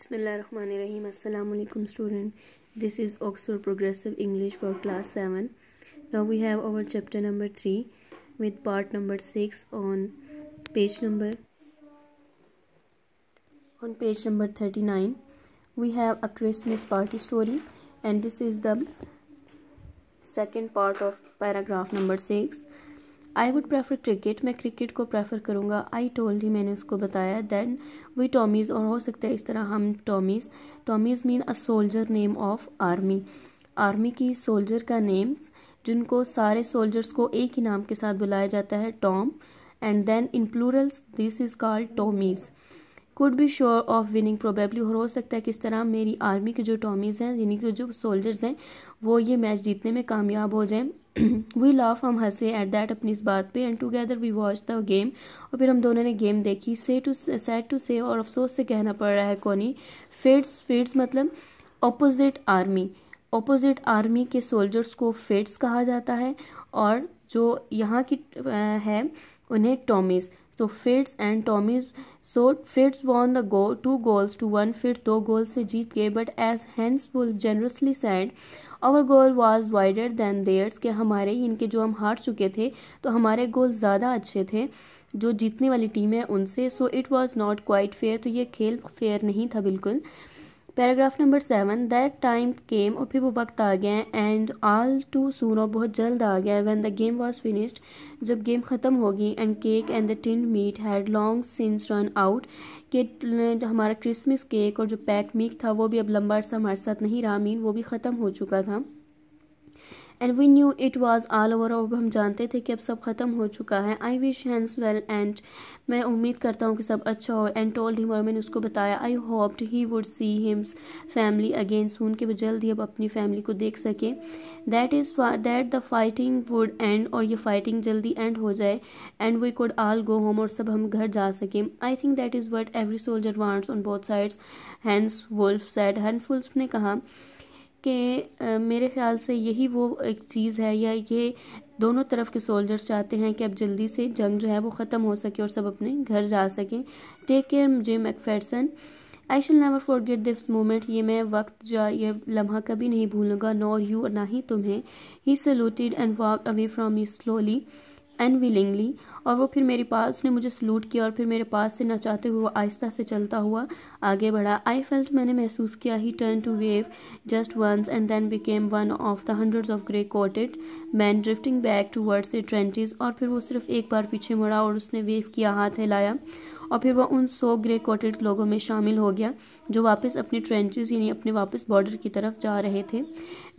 Bismillahirrahmanirrahim. Assalamu alaikum student. This is Oxford Progressive English for class 7. Now we have our chapter number 3 with part number 6 on page number on page number 39 we have a Christmas party story and this is the second part of paragraph number 6 I would prefer cricket मैं cricket को prefer करूँगा I told he मैंने उसको बताया then we टॉमीज़ और हो सकता है इस तरह हम Tommies Tommies mean a soldier name of army army की सोल्जर का नेम्स जिनको सारे सोल्जर्स को एक ही नाम के साथ बुलाया जाता है Tom and then in plurals this is called Tommies could be sure of winning probably और हो सकता है किस तरह मेरी आर्मी के जो टॉमीज़ हैं यानी कि जो सोल्जर्स हैं वो ये मैच जीतने में कामयाब हो जाएं वी लाफ हम हंसे एट दैट अपनी इस बात पे and together we watch the game और फिर हम दोनों ने गेम देखी से टू सेट टू से और अफसोस से कहना पड़ रहा है कोनी फेट्स फेट्स मतलब अपोजिट आर्मी अपोजिट आर्मी के सोल्जर्स को फेट्स कहा जाता है और जो यहाँ की है उन्हें टॉमीज़ तो Fritz and Tommies so Fritz won the go two goals to one Fritz दो गोल से जीत गए बट एज हैंड्सफुल जनरसली सैड और goal was wider than theirs के हमारे इनके जो हम हार चुके थे तो हमारे गोल ज़्यादा अच्छे थे जो जीतने वाली टीम है उनसे so it was not quite fair तो ये खेल फेयर नहीं था बिल्कुल paragraph number seven that time came और फिर वो वक्त आ गया है एंड ऑल टू सून और बहुत जल्द आ गया है when the game was finished जब गेम ख़त्म होगी and cake and the tin meat had long since run out कि हमारा क्रिसमस केक और जो पैक मीक था वो भी अब लंबा अर्सा हमारे साथ नहीं रहा मीन वो भी ख़त्म हो चुका था and we knew it was all over अब हम जानते थे कि अब सब खत्म हो चुका है I wish Hans well and मैं उम्मीद करता हूँ कि सब अच्छा हो एंड टोल्ड हिम और मैंने उसको बताया I hoped he would see his family again soon के वो जल्द ही अब अपनी फैमिली को देख सके that is that the fighting would end और ये फाइटिंग जल्दी एंड हो जाए and we could all go home और सब हम घर जा सकें I think that is what every soldier wants on both sides Hans Wolf said Hans ने कहा कि मेरे ख्याल से यही वो एक चीज़ है या ये दोनों तरफ के सोल्जर्स चाहते हैं कि अब जल्दी से जंग जो है वो ख़त्म हो सके और सब अपने घर जा सकें टेक केयर जे मैकफेडसन आई शिल नेवर फॉरगेट दिस मोमेंट ये मैं वक्त जो ये लम्हा कभी नहीं भूलूंगा नॉर यू ना ही तुम्हें he saluted and walk away from you slowly unwillingly और वो फिर मेरे पास ने मुझे सलूट किया और फिर मेरे पास से ना चाहते हुए वो आहिस्ता से चलता हुआ आगे बढ़ा आई फेल्ट मैंने महसूस किया he turn to wave just once and then became one of the hundreds of grey coated men drifting back towards a trenches और फिर वो सिर्फ एक बार पीछे मुड़ा और उसने वेव किया हाथ हिलाया और फिर वह उन सौ ग्रे कोटेड लोगों में शामिल हो गया जो वापस अपने ट्रेंचेस यानी अपने वापस बॉर्डर की तरफ जा रहे थे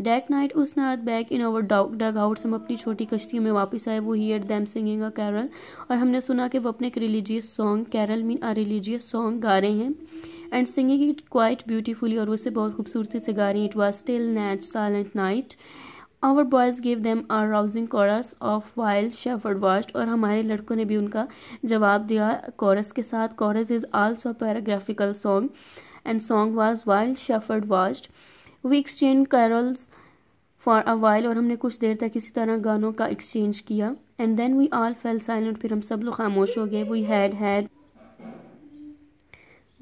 डैट नाइट उस नाथ back in our dugout हम अपनी छोटी कश्तियों में वापस आए वो hear them singing a carol और हमने सुना कि वो अपने एक religious song carol mean a religious song गा रहे हैं and singing it quite beautifully और उसे बहुत खूबसूरती से गा रही it was Stille Nacht Silent Night our boys give them a rousing chorus of while shepherd watched और हमारे लड़कों ने भी उनका जवाब दिया कॉरस के साथ chorus is also paragraphical song and song was wild shepherd watched we exchange carols for a while और हमने कुछ देर तक इसी तरह गानों का एक्सचेंज किया and then we all fell silent फिर हम सब लोग खामोश हो गए we had had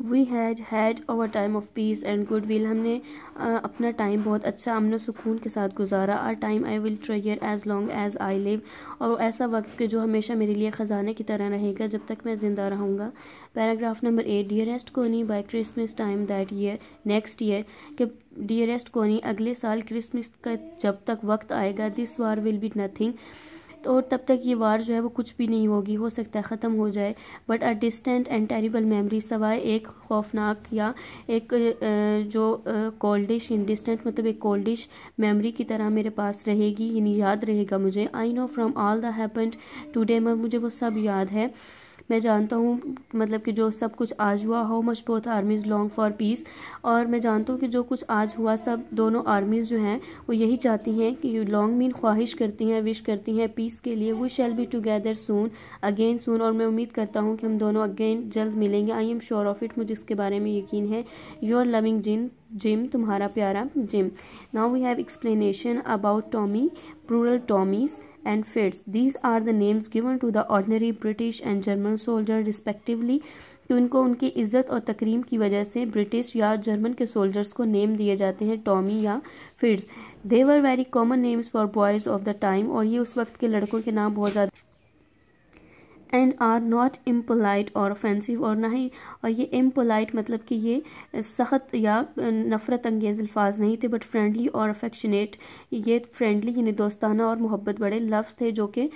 we had had our time of peace and good will हमने आ, अपना टाइम बहुत अच्छा अमन सुकून के साथ गुजारा our time I will treasure as long as I live और ऐसा वक्त जो हमेशा मेरे लिए ख़जाने की तरह रहेगा जब तक मैं ज़िंदा रहूँगा paragraph number eight dearest Connie by Christmas time that year next year के डियरेस्ट कोनी अगले साल क्रिसमस का जब तक वक्त आएगा this war will be nothing तो और तब तक ये वार जो है वो कुछ भी नहीं होगी हो सकता है ख़त्म हो जाए but a distant and terrible memory सवाए एक खौफनाक या एक जो कोल्डिश इन डिस्टेंट मतलब एक कोल्डिश मेमरी की तरह मेरे पास रहेगी यानी याद रहेगा मुझे I know from all the happened today मैं मुझे वो सब याद है मैं जानता हूँ मतलब कि जो सब कुछ आज हुआ how much both armies long for peace और मैं जानता हूँ कि जो कुछ आज हुआ सब दोनों आर्मीज़ जो हैं वो यही चाहती हैं कि लॉन्ग मीन ख्वाहिश करती हैं विश करती हैं पीस के लिए we shall be together soon again soon और मैं उम्मीद करता हूँ कि हम दोनों अगेन जल्द मिलेंगे I am sure of it मुझे इसके बारे में यकीन है योर लविंग जिन जिम तुम्हारा प्यारा Jim now we have explanation about Tommy plural Tommies and Fitz. These are the names given to the ordinary British and German soldier respectively कि उनको उनकी इज्जत और तकरीम की वजह से ब्रिटिश या जर्मन के सोल्जर्स को नेम दिए जाते हैं टॉमी या Fritz they were very common names for boys of the time और ये उस वक्त के लड़कों के नाम बहुत ज़्यादा एंड आर नॉट इम्पोलाइट और ऑफेंसिव और ना ही और ये इम्पोलाइट मतलब कि ये सख्त या नफ़रत अंगेज़ अल्फाज नहीं थे बट फ्रेंडली और अफेक्शनेट ये फ्रेंडली यानी दोस्ताना और मोहब्बत बड़े लफ्ज़ थे जो कि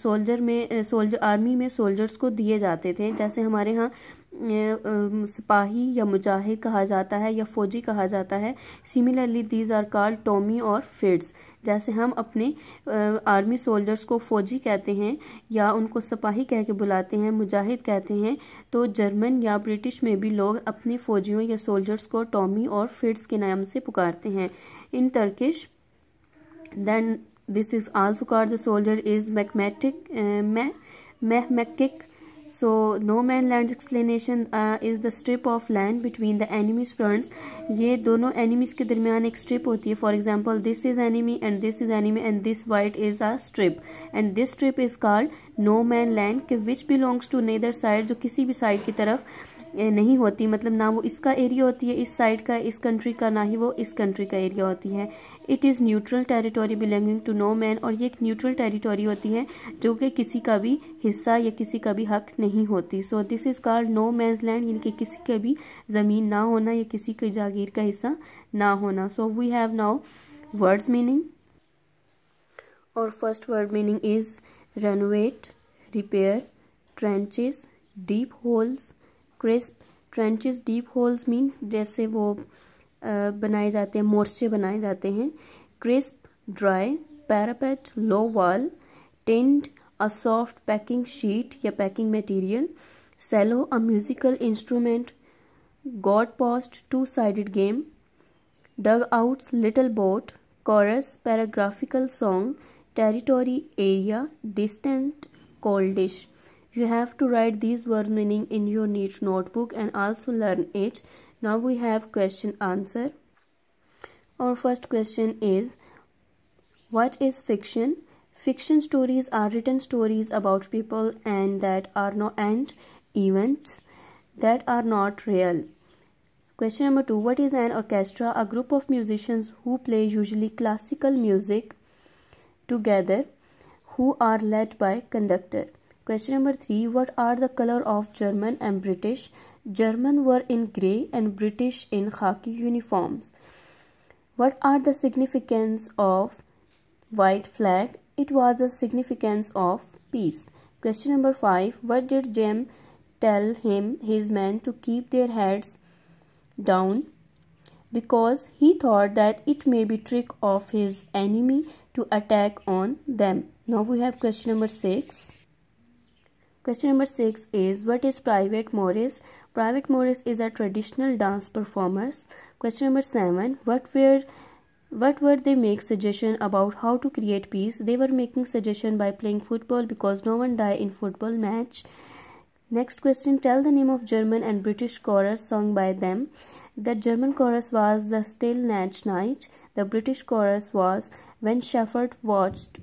सोल्जर में सोल्जर आर्मी में सोल्जर्स को दिए जाते थे जैसे हमारे यहाँ सिपाही या मुजाहिद कहा जाता है या फौजी कहा जाता है similarly these are called Tommy और फिट्स जैसे हम अपने आर्मी सोल्जर्स को फौजी कहते हैं या उनको सिपाही कह के बुलाते हैं मुजाहिद कहते हैं तो जर्मन या ब्रिटिश में भी लोग अपने फौजियों या सोल्जर्स को टॉमी और फिट्स के नाम से पुकारते हैं in Turkish then this is also called the soldier is मैकमेटिक Mehmetcik so no man land explanation is the strip of land between the enemies fronts ये दोनों एनिमीज़ के दरमियान एक स्ट्रिप होती है for example this is enemy and this is enemy and this white is a strip and this strip is called no man land के which belongs to neither side जो किसी भी साइड की तरफ नहीं होती मतलब ना वो इसका एरिया होती है इस साइड का इस कंट्री का ना ही वो इस कंट्री का एरिया होती है it is neutral territory belonging to no man और ये एक न्यूट्रल टेरिटोरी होती है जो कि किसी का भी हिस्सा या किसी का भी हक नहीं होती so this is called no man's land यानी कि किसी का भी ज़मीन ना होना या किसी की जागीर का हिस्सा ना होना so we have now words meaning और first word meaning is renovate repair trenches deep holes crisp trenches deep holes mean जैसे वो बनाए जाते हैं मोर्चे बनाए जाते हैं crisp dry parapet low wall tent a soft packing sheet या packing material cello a musical instrument goal post two sided game dugouts little boat chorus paragraphical song territory area distant cold dish You have to write these word meaning in your neat notebook and also learn it. Now we have question answer. Our first question is What is fiction? Fiction stories are written stories about people and that are not and events that are not real. Question number 2 What is an orchestra? A group of musicians who play usually classical music together who are led by conductor. Question number 3 What are the color of German and British? German were in grey and British in khaki uniforms. What are the significance of white flag? It was the significance of peace. Question number 5 What did Jem tell him his men to keep their heads down? Because he thought that it may be trick of his enemy to attack on them. Now we have question number 6. Question number 6 is What is Private Morris? Private Morris is a traditional dance performer. Question number 7 What were what were they make suggestion about how to create peace? They were making suggestion by playing football because no one die in football match. Next question Tell the name of German and British chorus sung by them. The German chorus was The Still Natch Night. The British chorus was When Shepherd Watched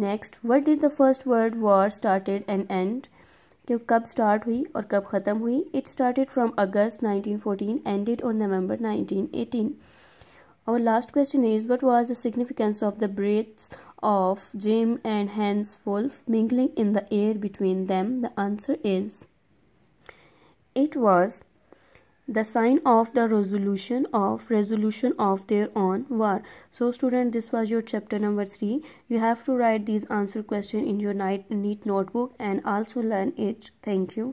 next what did the First World War started and end कि कब start हुई और कब ख़त्म हुई it started from August 1914 ended on November 1918 और last question is what was the significance of the breaths of Jim and Hans Wolf mingling in the air between them the answer is it was the sign of the resolution of resolution of their own war so student this was your chapter number 3 you have to write these answer question in your neat notebook and also learn it thank you